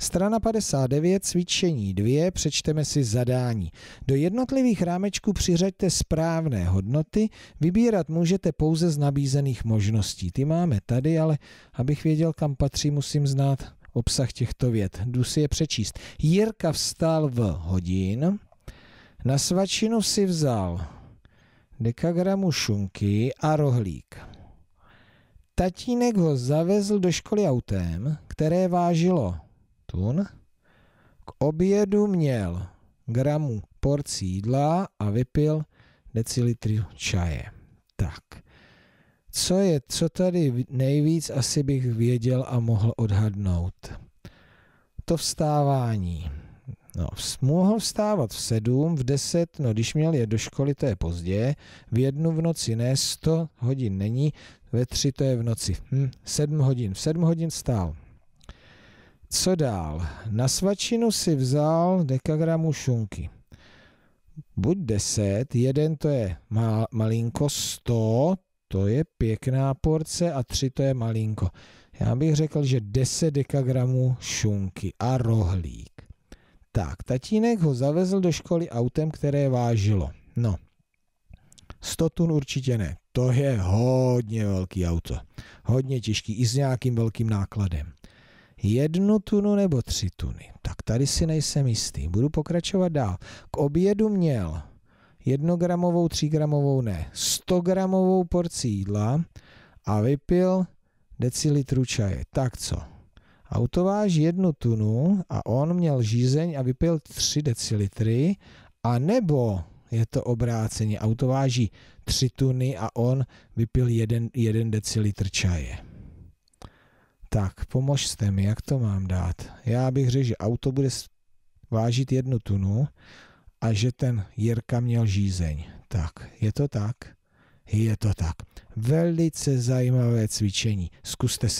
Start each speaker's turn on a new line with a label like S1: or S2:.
S1: Strana 59, cvičení 2, přečteme si zadání. Do jednotlivých rámečků přiřaďte správné hodnoty, vybírat můžete pouze z nabízených možností. Ty máme tady, ale abych věděl, kam patří, musím znát obsah těchto věd. Jdu si je přečíst. Jirka vstal v hodin, na svačinu si vzal dekagramu šunky a rohlík. Tatínek ho zavezl do školy autem, které vážilo tun. K obědu měl gramů porcí jídla a vypil decilitry čaje. Tak, co je, co tady nejvíc asi bych věděl a mohl odhadnout? To vstávání. No, mohl vstávat v sedm, v deset. no když měl je do školy, to je pozdě, v jednu v noci ne, sto hodin není, ve tři to je v noci, hm, sedm hodin, v sedm hodin stál. Co dál? Na svačinu si vzal dekagramu šunky. Buď 10, jeden to je mal, malinko, 100, to je pěkná porce a 3 to je malinko. Já bych řekl, že 10 dekagramů šunky a rohlík. Tak, tatínek ho zavezl do školy autem, které vážilo. No, 100 tun určitě ne. To je hodně velký auto. Hodně těžký i s nějakým velkým nákladem jednu tunu nebo tři tuny. Tak tady si nejsem jistý. Budu pokračovat dál. K obědu měl jednogramovou, třígramovou ne, 100 gramovou porci jídla a vypil decilitru čaje. Tak co? Autováž jednu tunu a on měl žízeň a vypil 3 decilitry a nebo je to obráceně. Autováží 3 tuny a on vypil 1 decilitr čaje. Tak, pomožte mi, jak to mám dát? Já bych řekl, že auto bude vážit jednu tunu a že ten Jirka měl žízeň. Tak, je to tak? Je to tak. Velice zajímavé cvičení. Zkuste si.